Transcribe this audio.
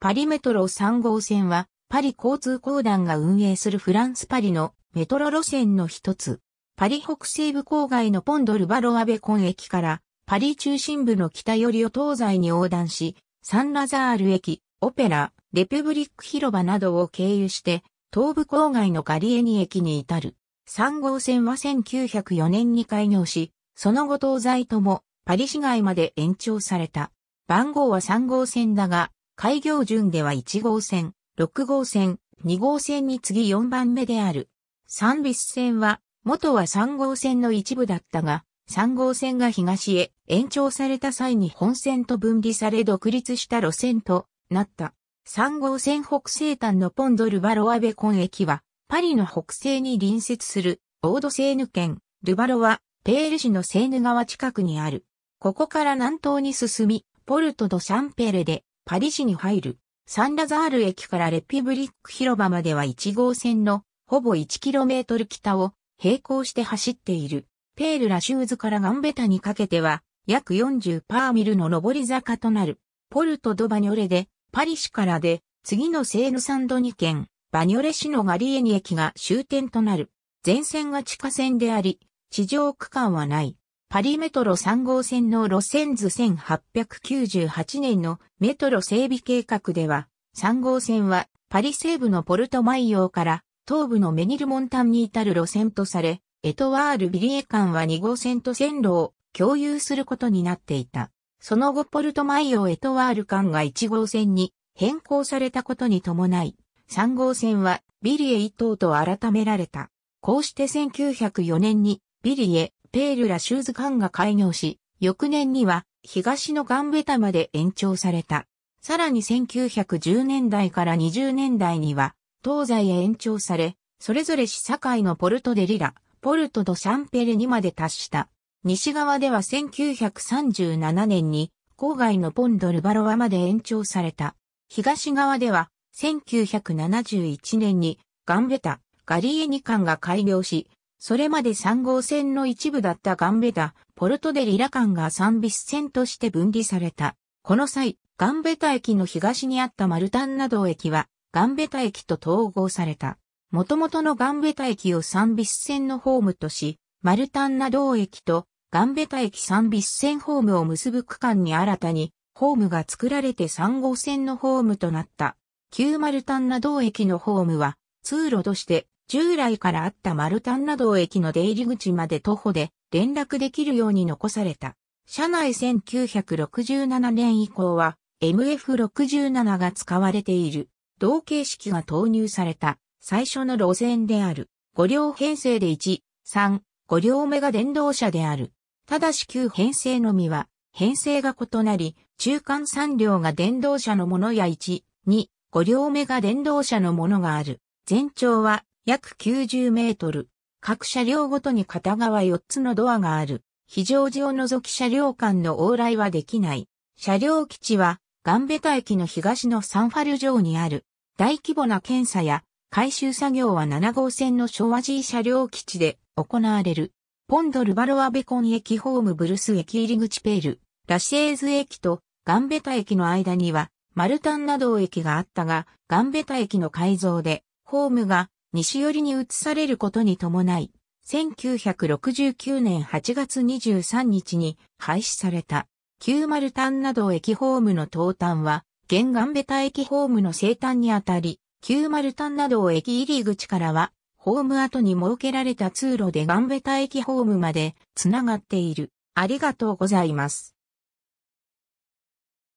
パリメトロ3号線は、パリ交通公団が運営するフランスパリのメトロ路線の一つ。パリ北西部郊外のポンドルバロアベコン駅から、パリ中心部の北寄りを東西に横断し、サンラザール駅、オペラ、レペブリック広場などを経由して、東部郊外のガリエニ駅に至る。3号線は1904年に開業し、その後東西ともパリ市街まで延長された。番号は3号線だが、開業順では1号線、6号線、2号線に次4番目である。サンビス線は、元は3号線の一部だったが、3号線が東へ延長された際に本線と分離され独立した路線となった。3号線北西端のポンドルバロアベコン駅は、パリの北西に隣接する、オードセーヌ県、ルバロは、ペール市のセーヌ川近くにある。ここから南東に進み、ポルトド・シャンペレで、パリ市に入る、サンラザール駅からレピブリック広場までは1号線のほぼ 1km 北を並行して走っている。ペールラシューズからガンベタにかけては約40パーミルの上り坂となる。ポルト・ド・バニョレでパリ市からで次のセーヌ・サンドニ県バニョレ市のガリエニ駅が終点となる。全線が地下線であり、地上区間はない。パリメトロ3号線の路線図1898年のメトロ整備計画では、3号線はパリ西部のポルトマイオーから東部のメニルモンタンに至る路線とされ、エトワール・ビリエ間は2号線と線路を共有することになっていた。その後ポルトマイオー・エトワール間が1号線に変更されたことに伴い、3号線はビリエ一等と改められた。こうして1904年にビリエ、ペールラシューズ館が開業し、翌年には東のガンベタまで延長された。さらに1910年代から20年代には東西へ延長され、それぞれ市境のポルトデリラ、ポルトドシャンペレにまで達した。西側では1937年に郊外のポンドルバロワまで延長された。東側では1971年にガンベタ、ガリエニ館が開業し、それまで3号線の一部だったガンベタ、ポルトデリラ間が三ビス線として分離された。この際、ガンベタ駅の東にあったマルタンなど駅は、ガンベタ駅と統合された。元々のガンベタ駅を三ビス線のホームとし、マルタンナ道駅とガンベタ駅三ビス線ホームを結ぶ区間に新たに、ホームが作られて3号線のホームとなった。旧マルタンナ道駅のホームは、通路として従来からあった丸ンなど駅の出入り口まで徒歩で連絡できるように残された。車内1967年以降は MF67 が使われている。同形式が投入された最初の路線である。5両編成で1、3、5両目が電動車である。ただし9編成のみは編成が異なり、中間3両が電動車のものや1、2、5両目が電動車のものがある。全長は約90メートル。各車両ごとに片側4つのドアがある。非常時を除き車両間の往来はできない。車両基地は、ガンベタ駅の東のサンファル城にある。大規模な検査や回収作業は7号線の昭和 G 車両基地で行われる。ポンドルバロアベコン駅ホームブルス駅入口ペール、ラシエーズ駅とガンベタ駅の間にはマルタンなど駅があったが、ガンベタ駅の改造でホームが西寄りに移されることに伴い、1969年8月23日に廃止された9タンなど駅ホームの東端は、現岸ベタ駅ホームの西端にあたり、9タンなど駅入り口からは、ホーム跡に設けられた通路でガンベタ駅ホームまでつながっている。ありがとうございます。